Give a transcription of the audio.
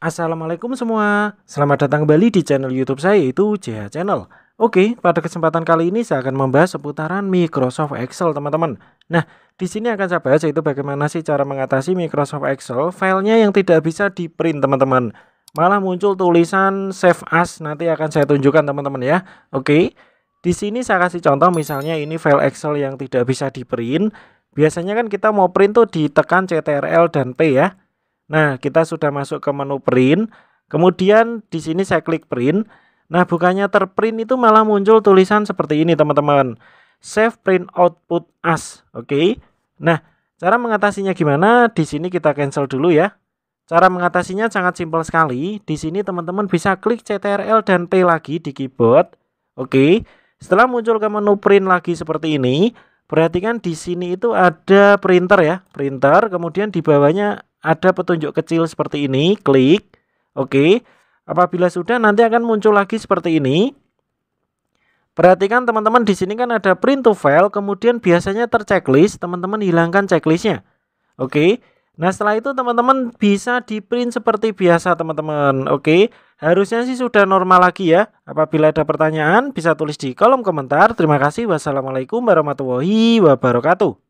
Assalamualaikum semua, selamat datang kembali di channel YouTube saya yaitu JH Channel. Oke, pada kesempatan kali ini saya akan membahas seputaran Microsoft Excel teman-teman. Nah, di sini akan saya bahas yaitu bagaimana sih cara mengatasi Microsoft Excel filenya yang tidak bisa di print teman-teman. Malah muncul tulisan save as nanti akan saya tunjukkan teman-teman ya. Oke, di sini saya kasih contoh misalnya ini file Excel yang tidak bisa di print. Biasanya kan kita mau print tuh ditekan CTRL dan P ya. Nah, kita sudah masuk ke menu print. Kemudian di sini saya klik print. Nah, bukannya terprint itu malah muncul tulisan seperti ini, teman-teman. Save print output as. Oke. Okay? Nah, cara mengatasinya gimana? Di sini kita cancel dulu ya. Cara mengatasinya sangat simpel sekali. Di sini teman-teman bisa klik CTRL dan T lagi di keyboard. Oke. Okay? Setelah muncul ke menu print lagi seperti ini, perhatikan di sini itu ada printer ya, printer, kemudian di bawahnya ada petunjuk kecil seperti ini, klik. Oke. Apabila sudah nanti akan muncul lagi seperti ini. Perhatikan teman-teman di sini kan ada print to file, kemudian biasanya terceklis teman-teman hilangkan checklistnya. Oke. Nah setelah itu teman-teman bisa di print seperti biasa teman-teman. Oke. Harusnya sih sudah normal lagi ya. Apabila ada pertanyaan bisa tulis di kolom komentar. Terima kasih. Wassalamualaikum warahmatullahi wabarakatuh.